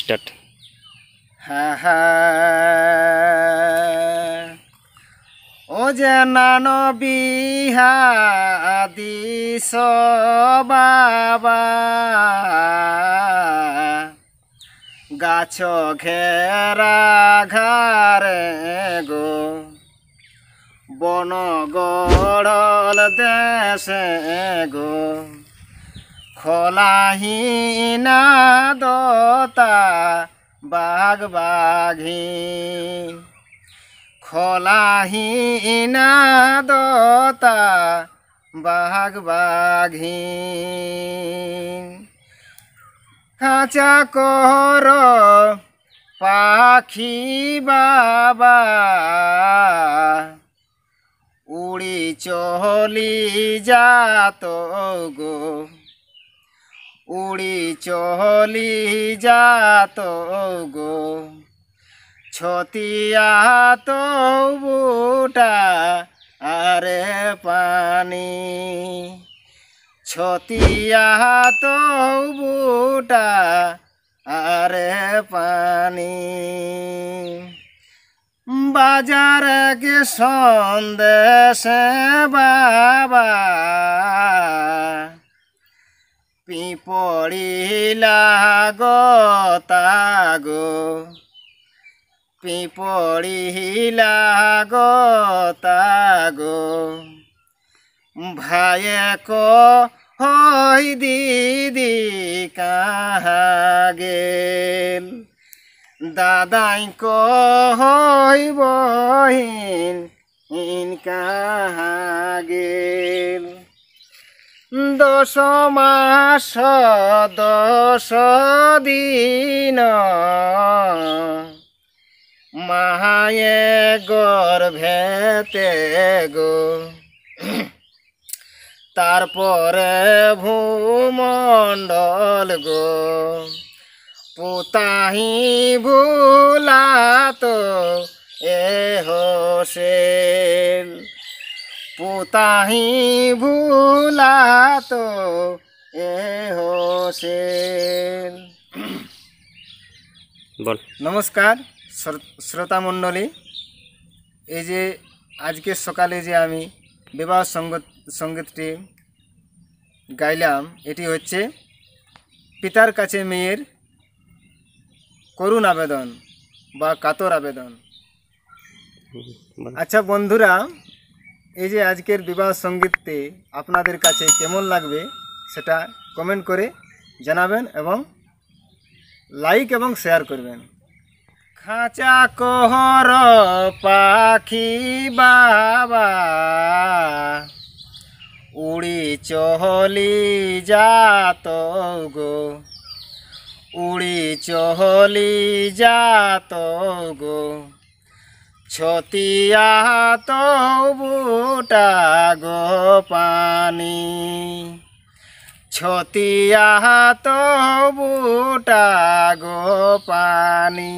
Start হ্যাঁ, হ্যাঁ। ও যে নানবিহাদিস বাবা গাছ ঘেরা ঘরে গো বন গড়ল দেশে গো খলাহীনা দতা বাঘ বাঘে খলাহীনা দতা বাঘ বাঘে খাঁচা কর পাখি বাবা উড়ি চলি যাত গো উড়ি চলি যাত গো ছতিয়া তো বুটা আরে পানি ছতিয়া তো বুটা আরে পানি বাজার গে সন্দেশ বাবা পিপড়িলা গতাগো পিপড়িলা গতাগো ভায়েক হৈ দিদি কাহাগেল দাদাই কই বহিন ইন কাহাগেল দশ মাস দশ দিন মায়ে তে গো তারপরে ভূমণ্ডল গো পোতাহি ভুলাত এ হোসেল পোতাহি ভুলাতো এ হোসেন বল নমস্কার শ্রোতা মণ্ডলী এই যে আজকে সকালে যে আমি বিবাহ সঙ্গত সঙ্গীতটি গাইলাম এটি হচ্ছে পিতার কাছে মেয়ের করুণ আবেদন বা কাতর আবেদন আচ্ছা বন্ধুরা এই যে আজকের বিবাহ সঙ্গীতটি আপনাদের কাছে কেমন লাগবে সেটা কমেন্ট করে জানাবেন এবং লাইক এবং শেয়ার করবেন খাঁচা কোহর পাখি বাবা উড়ি চহলি যাত গো উড়ি চহলি যাত গো ছতিয়া তবু ফোটা গো পানি ছতিয়া তবুটা গো পানি